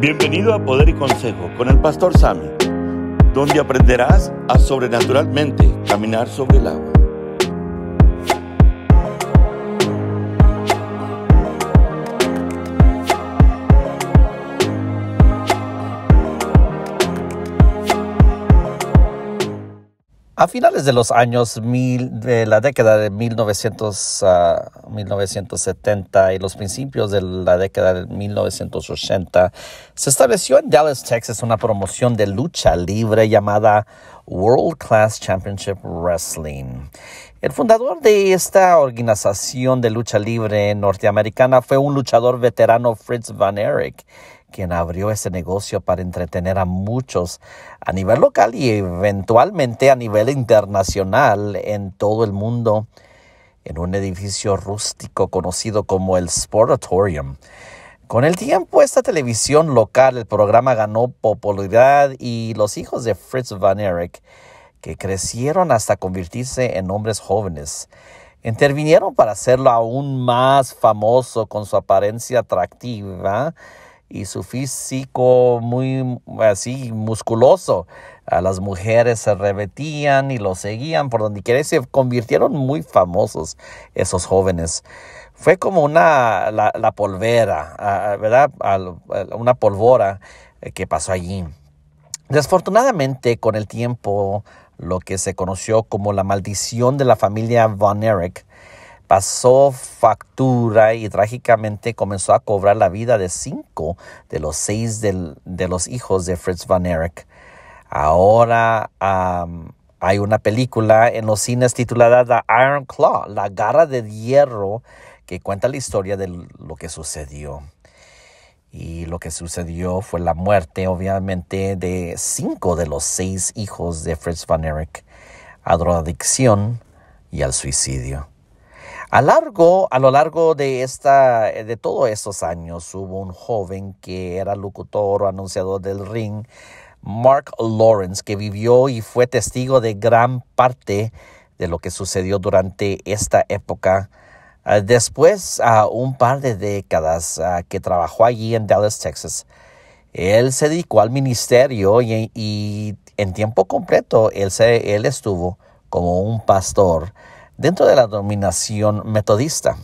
Bienvenido a Poder y Consejo con el Pastor Sammy, donde aprenderás a sobrenaturalmente caminar sobre el agua. A finales de los años de la década de 1970 ah, y los principios de la década de 1980, se estableció en Dallas, Texas, una promoción de lucha libre llamada World Class Championship Wrestling. El fundador de esta organización de lucha libre norteamericana fue un luchador veterano Fritz Van Erich quien abrió ese negocio para entretener a muchos a nivel local y eventualmente a nivel internacional en todo el mundo en un edificio rústico conocido como el Sportatorium. Con el tiempo, esta televisión local, el programa ganó popularidad y los hijos de Fritz Van Erich, que crecieron hasta convertirse en hombres jóvenes, intervinieron para hacerlo aún más famoso con su apariencia atractiva y su físico muy así musculoso. A las mujeres se revetían y lo seguían por donde quiera se convirtieron muy famosos esos jóvenes. Fue como una, la, polvera, ¿verdad? Una polvora que pasó allí. Desafortunadamente, con el tiempo, lo que se conoció como la maldición de la familia Von Erich pasó factura y trágicamente comenzó a cobrar la vida de cinco de los seis de los hijos de Fritz Van Erich. Ahora hay una película en los cines titulada The Iron Claw, la garra de hierro, que cuenta la historia de lo que sucedió. Y lo que sucedió fue la muerte, obviamente, de cinco de los seis hijos de Fritz Van Erich, a drogadicción y al suicidio. A, largo, a lo largo de, esta, eh, de todos estos años hubo un joven que era locutor o anunciador del ring, Mark Lawrence, que vivió y fue testigo de gran parte de lo que sucedió durante esta época. Ah, después, a un par de décadas ah, que trabajó allí en Dallas, Texas, él se dedicó al ministerio y, en tiempo completo él, se, él estuvo como un pastor dentro de la dominación metodista.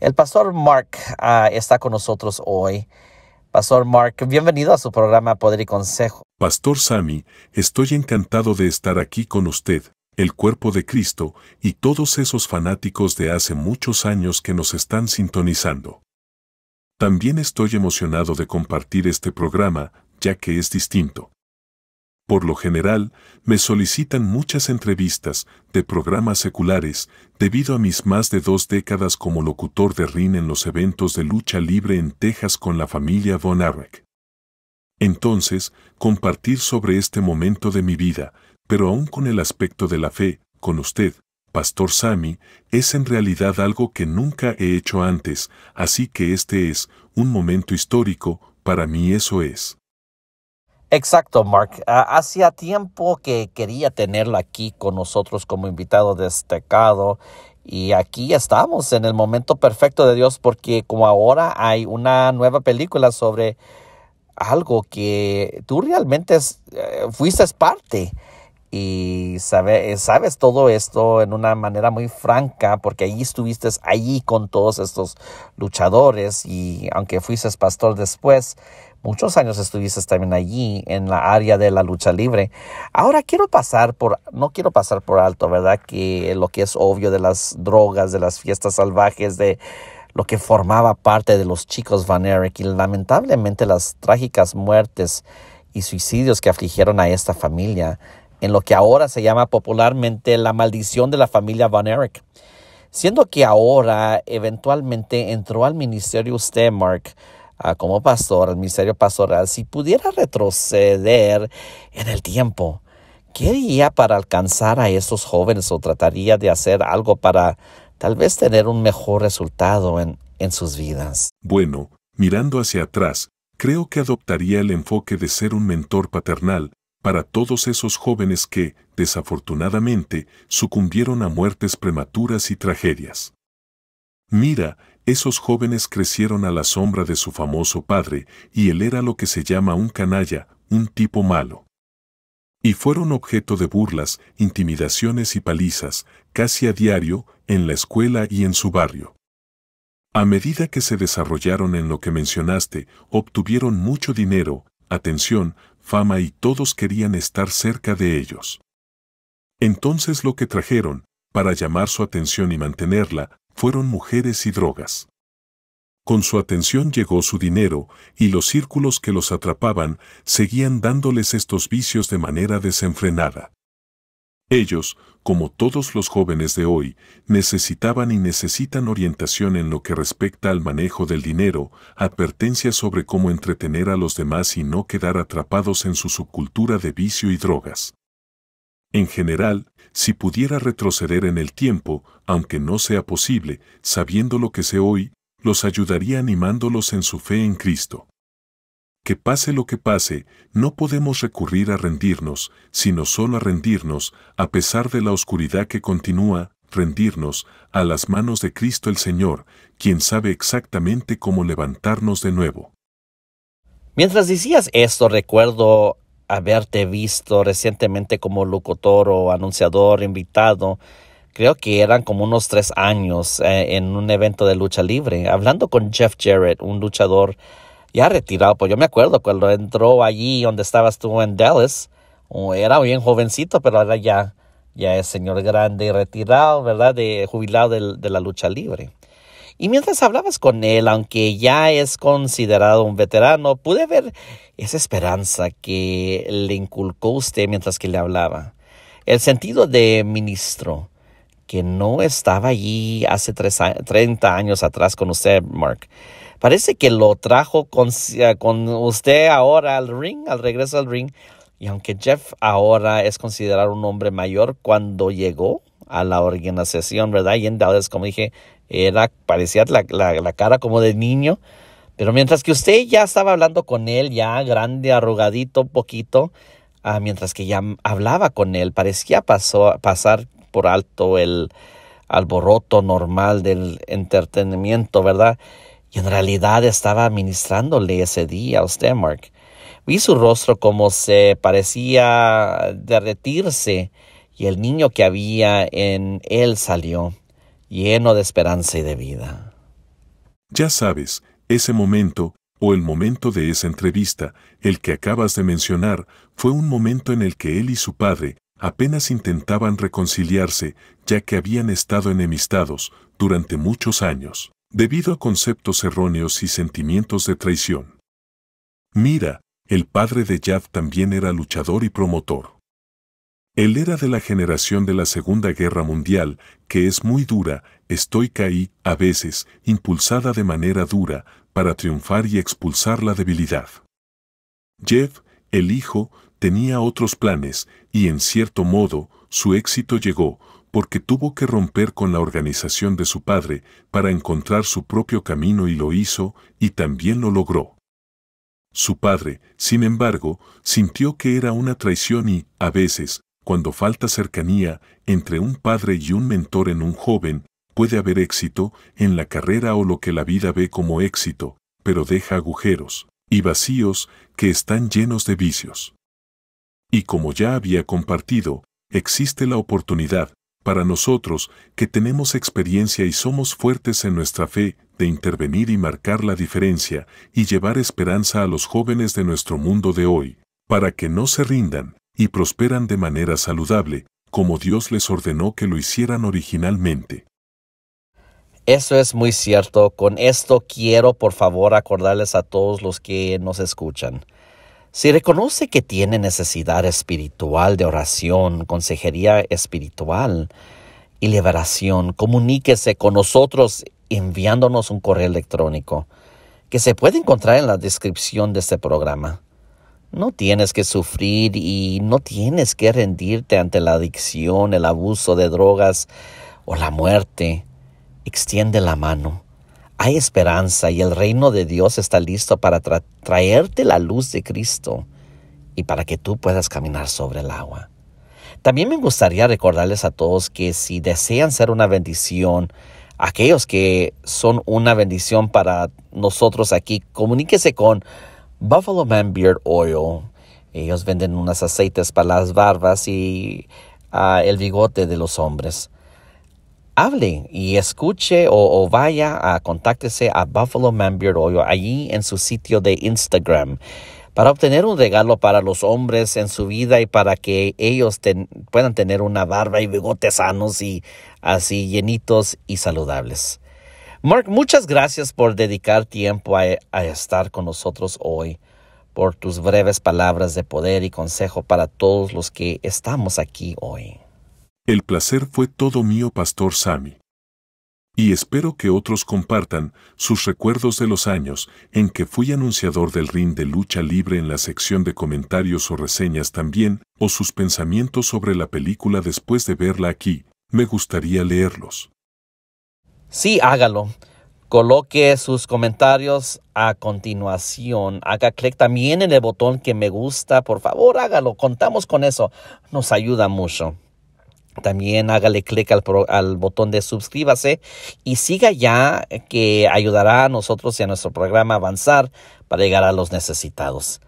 El pastor Mark ah, está con nosotros hoy. Pastor Mark, bienvenido a su programa Poder y Consejo. Pastor Sammy, estoy encantado de estar aquí con usted, el cuerpo de Cristo y todos esos fanáticos de hace muchos años que nos están sintonizando. También estoy emocionado de compartir este programa, ya que es distinto. Por lo general, me solicitan muchas entrevistas de programas seculares debido a mis más de dos décadas como locutor de RIN en los eventos de lucha libre en Texas con la familia Von Arek. Entonces, compartir sobre este momento de mi vida, pero aún con el aspecto de la fe, con usted, Pastor Sami, es en realidad algo que nunca he hecho antes, así que este es un momento histórico, para mí eso es. Exacto, Mark. Ah, hacía tiempo que quería tenerlo aquí con nosotros como invitado destacado y aquí estamos en el momento perfecto de Dios porque como ahora hay una nueva película sobre algo que tú realmente eh, fuiste parte y sabes todo esto en una manera muy franca porque allí estuviste allí con todos estos luchadores y aunque fuiste pastor después, Muchos años estuviste también allí en la área de la lucha libre. Ahora quiero pasar por, no quiero pasar por alto, ¿verdad? Que lo que es obvio de las drogas, de las fiestas salvajes, de lo que formaba parte de los chicos Van Eric y lamentablemente las trágicas muertes y suicidios que afligieron a esta familia en lo que ahora se llama popularmente la maldición de la familia Van Eric. Siendo que ahora eventualmente entró al ministerio usted, Mark, como pastor, el ministerio pastoral, si pudiera retroceder en el tiempo, ¿qué haría para alcanzar a esos jóvenes o trataría de hacer algo para tal vez tener un mejor resultado en, en sus vidas? Bueno, mirando hacia atrás, creo que adoptaría el enfoque de ser un mentor paternal para todos esos jóvenes que, desafortunadamente, sucumbieron a muertes prematuras y tragedias. Mira, esos jóvenes crecieron a la sombra de su famoso padre y él era lo que se llama un canalla, un tipo malo. Y fueron objeto de burlas, intimidaciones y palizas, casi a diario, en la escuela y en su barrio. A medida que se desarrollaron en lo que mencionaste, obtuvieron mucho dinero, atención, fama y todos querían estar cerca de ellos. Entonces lo que trajeron, para llamar su atención y mantenerla, fueron mujeres y drogas. Con su atención llegó su dinero, y los círculos que los atrapaban seguían dándoles estos vicios de manera desenfrenada. Ellos, como todos los jóvenes de hoy, necesitaban y necesitan orientación en lo que respecta al manejo del dinero, advertencias sobre cómo entretener a los demás y no quedar atrapados en su subcultura de vicio y drogas. En general, si pudiera retroceder en el tiempo, aunque no sea posible, sabiendo lo que sé hoy, los ayudaría animándolos en su fe en Cristo. Que pase lo que pase, no podemos recurrir a rendirnos, sino solo a rendirnos, a pesar de la oscuridad que continúa, rendirnos a las manos de Cristo el Señor, quien sabe exactamente cómo levantarnos de nuevo. Mientras decías esto, recuerdo haberte visto recientemente como locutor o anunciador invitado, creo que eran como unos tres años eh, en un evento de lucha libre, hablando con Jeff Jarrett, un luchador ya retirado, pues yo me acuerdo cuando entró allí donde estabas tú en Dallas, era bien jovencito, pero ahora ya, ya es señor grande y retirado, ¿verdad? De, jubilado de la lucha libre. Y mientras hablabas con él, aunque ya es considerado un veterano, pude ver esa esperanza que le inculcó usted mientras que le hablaba. El sentido de ministro, que no estaba allí hace 30 años atrás con usted, Mark. Parece que lo trajo eh, con, usted ahora al ring, al regreso al ring. Y aunque Jeff ahora es considerado un hombre mayor cuando llegó a la organización, ¿verdad? Y en Dallas, como dije, era, parecía la, cara como de niño. Pero mientras que usted ya estaba hablando con él, ya grande, arrugadito, poquito, ah, mientras que ya hablaba con él, parecía pasar por alto el alboroto normal del entretenimiento, ¿verdad? Y en realidad estaba administrándole ese día a usted, Mark. Vi su rostro como se parecía derretirse y el niño que había en él salió lleno de esperanza y de vida. Ya sabes, ese momento, o el momento de esa entrevista, el que acabas de mencionar, fue un momento en el que él y su padre apenas intentaban reconciliarse, ya que habían estado enemistados durante muchos años, debido a conceptos erróneos y sentimientos de traición. Mira, el padre de Jav también era luchador y promotor. Él era de la generación de la Segunda Guerra Mundial, que es muy dura, estoica y, a veces, impulsada de manera dura, para triunfar y expulsar la debilidad. Jeff, el hijo, tenía otros planes, y en cierto modo, su éxito llegó, porque tuvo que romper con la organización de su padre para encontrar su propio camino y lo hizo, y también lo logró. Su padre, sin embargo, sintió que era una traición y, a veces, cuando falta cercanía entre un padre y un mentor en un joven, puede haber éxito en la carrera o lo que la vida ve como éxito, pero deja agujeros y vacíos que están llenos de vicios. Y como ya había compartido, existe la oportunidad, para nosotros que tenemos experiencia y somos fuertes en nuestra fe, de intervenir y marcar la diferencia y llevar esperanza a los jóvenes de nuestro mundo de hoy, para que no se rindan, y prosperan de manera saludable, como Dios les ordenó que lo hicieran originalmente. Eso es muy cierto. Con esto quiero por favor acordarles a todos los que nos escuchan. Si reconoce que tiene necesidad espiritual de oración, consejería espiritual y liberación, comuníquese con nosotros enviándonos un correo electrónico que se puede encontrar en la descripción de este programa. No tienes que sufrir y no tienes que rendirte ante la adicción, el abuso de drogas o la muerte. Extiende la mano. Hay esperanza y el reino de Dios está listo para traerte la luz de Cristo y para que tú puedas caminar sobre el agua. También me gustaría recordarles a todos que si desean ser una bendición, aquellos que son una bendición para nosotros aquí, comuníquese con Buffalo Man Beard Oil. Ellos venden unos aceites para las barbas y ah, el bigote de los hombres. Hable y escuche o, vaya a contáctese a Buffalo Man Beard Oil allí en su sitio de Instagram para obtener un regalo para los hombres en su vida y para que ellos puedan tener una barba y bigote sanos y así llenitos y saludables. Mark, muchas gracias por dedicar tiempo a, estar con nosotros hoy, por tus breves palabras de poder y consejo para todos los que estamos aquí hoy. El placer fue todo mío, Pastor Sami. Y espero que otros compartan sus recuerdos de los años en que fui anunciador del ring de lucha libre en la sección de comentarios o reseñas también, o sus pensamientos sobre la película después de verla aquí, me gustaría leerlos. Sí, hágalo. Coloque sus comentarios a continuación. Haga clic también en el botón que me gusta. Por favor, hágalo. Contamos con eso. Nos ayuda mucho. También hágale clic al, botón de suscríbase y siga ya eh, que ayudará a nosotros y a nuestro programa a avanzar para llegar a los necesitados.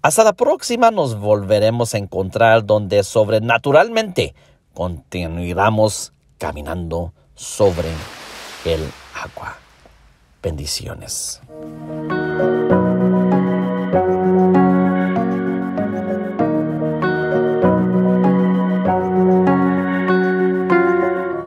Hasta la próxima nos volveremos a encontrar donde sobrenaturalmente continuaremos caminando sobre el agua. Bendiciones.